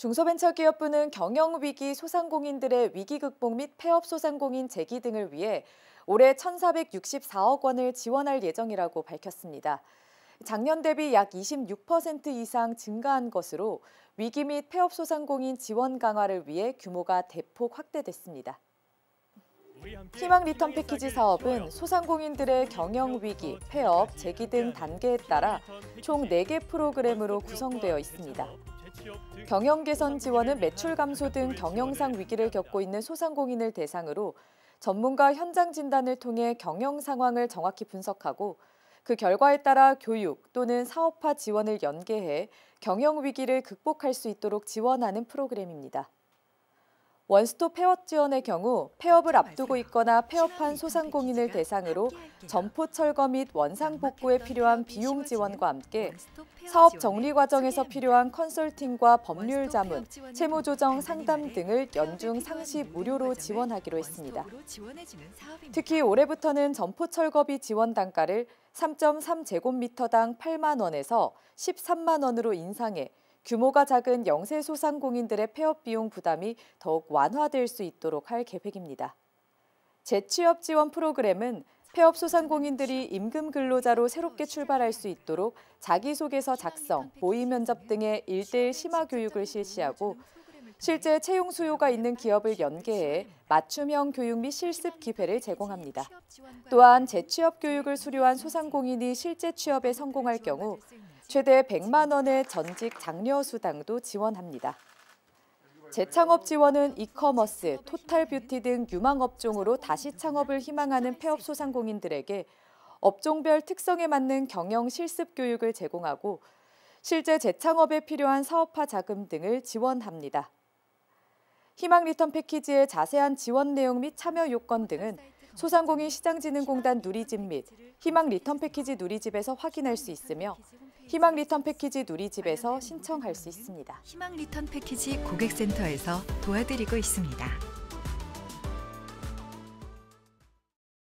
중소벤처기업부는 경영위기 소상공인들의 위기 극복 및 폐업 소상공인 재기 등을 위해 올해 1,464억 원을 지원할 예정이라고 밝혔습니다. 작년 대비 약 26% 이상 증가한 것으로 위기 및 폐업 소상공인 지원 강화를 위해 규모가 대폭 확대됐습니다. 희망 리턴 패키지 사업은 소상공인들의 경영 위기, 폐업, 재기 등 단계에 따라 총 4개 프로그램으로 구성되어 있습니다. 경영 개선 지원은 매출 감소 등 경영상 위기를 겪고 있는 소상공인을 대상으로 전문가 현장 진단을 통해 경영 상황을 정확히 분석하고 그 결과에 따라 교육 또는 사업화 지원을 연계해 경영 위기를 극복할 수 있도록 지원하는 프로그램입니다. 원스톱 폐업 지원의 경우 폐업을 앞두고 있거나 폐업한 소상공인을 대상으로 점포 철거 및 원상 복구에 필요한 비용 지원과 함께 사업 정리 과정에서 필요한 컨설팅과 법률 자문, 채무 조정 상담 등을 연중 상시 무료로 지원하기로 했습니다. 특히 올해부터는 점포 철거비 지원 단가를 3.3제곱미터당 8만 원에서 13만 원으로 인상해 규모가 작은 영세 소상공인들의 폐업 비용 부담이 더욱 완화될 수 있도록 할 계획입니다. 재취업 지원 프로그램은 폐업 소상공인들이 임금 근로자로 새롭게 출발할 수 있도록 자기소개서 작성, 모의 면접 등의 일대일 심화 교육을 실시하고 실제 채용 수요가 있는 기업을 연계해 맞춤형 교육 및 실습 기회를 제공합니다. 또한 재취업 교육을 수료한 소상공인이 실제 취업에 성공할 경우 최대 100만 원의 전직 장려 수당도 지원합니다. 재창업 지원은 이커머스, 토탈 뷰티 등 유망 업종으로 다시 창업을 희망하는 폐업 소상공인들에게 업종별 특성에 맞는 경영 실습 교육을 제공하고 실제 재창업에 필요한 사업화 자금 등을 지원합니다. 희망 리턴 패키지의 자세한 지원 내용 및 참여 요건 등은 소상공인 시장진흥공단 누리집 및 희망 리턴 패키지 누리집에서 확인할 수 있으며 희망 리턴 패키지 누리집에서 신청할 수 있습니다. 희망 리턴 패키지 고객센터에서 도와드리고 있습니다.